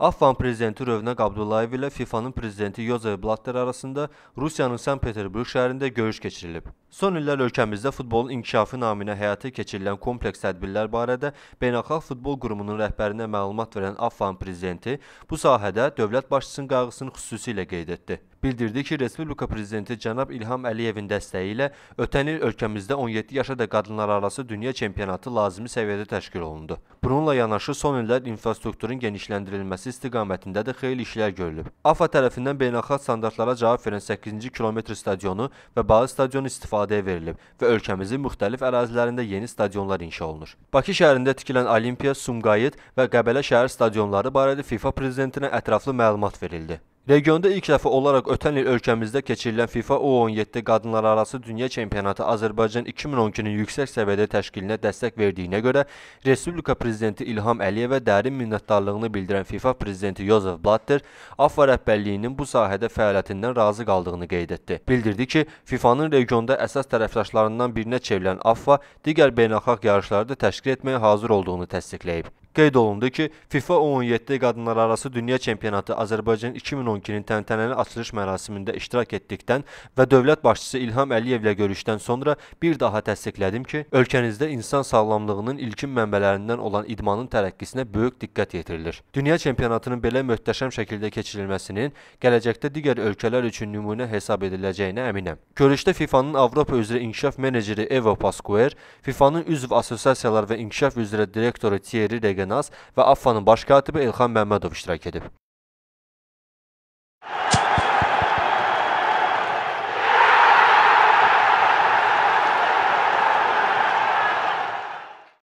AFFA-nın prezidenti Rövnəq Abdullayev ilə FIFA-nın prezidenti Yozef Blatter arasında Rusiyanın Sankt-Peterburq şəhərində görüş keçirilib. Son illər ölkəmizdə futbolun inkişafı naminə həyata keçirilən kompleks tədbirlər barədə Beynəlxalq Futbol Qurumunun rəhbərinə məlumat verən AFFA-nın prezidenti bu sahədə dövlət başçısının qayğısını xüsusilə qeyd etdi. Bildirdi ki, Respublika Prezidenti cənab İlham Əliyevin dəstəyi ilə ötən il ölkəmizdə 17 yaşa da qadınlar arası dünya çempionatı lazımi səviyyədə təşkil olundu. Bununla yanaşı son illər infrastrukturun genişləndirilməsi istiqamətində də xeyli işlər görülüb. AFA tərəfindən beynəlxalq standartlara cavab verən 8-ci kilometr stadionu və bağlı stadion istifadəyə verilib və ölkəmizin müxtəlif ərazilərində yeni stadionlar inşa olunur. Bakı şəhərində tikilən Olimpiya, Sumqayıt və Qəbələ şəhər stadionları barədə FIFA prezidentinə ətraflı məlumat verildi. Regionda ilk dəfə olaraq ötən il ölkəmizdə keçirilən FIFA U17 Qadınlararası Dünya Çempionatı Azərbaycan 2012-nin yüksək səviyyədə təşkilinə dəstək verdiyinə görə Respublika prezidenti İlham Əliyevə dərin minnətdarlığını bildirən FIFA prezidenti Yozef Blatter AFFA rəhbərliyinin bu sahədə fəaliyyətindən razı qaldığını qeyd etdi. Bildirdi ki, FIFA-nın regionda əsas tərəfdaşlarından birinə çevrilən AFFA digər beynəlxalq yarışları da təşkil etməyə hazır olduğunu təsdiqləyib. Qeyd olundu ki, FIFA U17 qadınlar arası dünya çempionatı Azərbaycan 2012-nin təntənəli açılış mərasimində iştirak etdikdən və dövlət başçısı İlham Əliyevlə görüşdən sonra bir daha təsdiqlədim ki, ölkənizdə insan sağlamlığının ilkin mənbələrindən olan idmanın tərəqqisinə böyük diqqət yetirilir. Dünya çempionatının belə möhtəşəm şəkildə keçirilməsinin gələcəkdə digər ölkələr üçün nümunə hesab ediləcəyinə əminəm. Görüşdə FIFA-nın Avropa üzrə inkişaf meneceri Evo Pasquer, FIFA-nın üzv assosiasiyalar və inkişaf üzrə direktoru Thierry Regen Aynas və AFFA-nın baş katibi Elxan Məmmədov iştirak edib.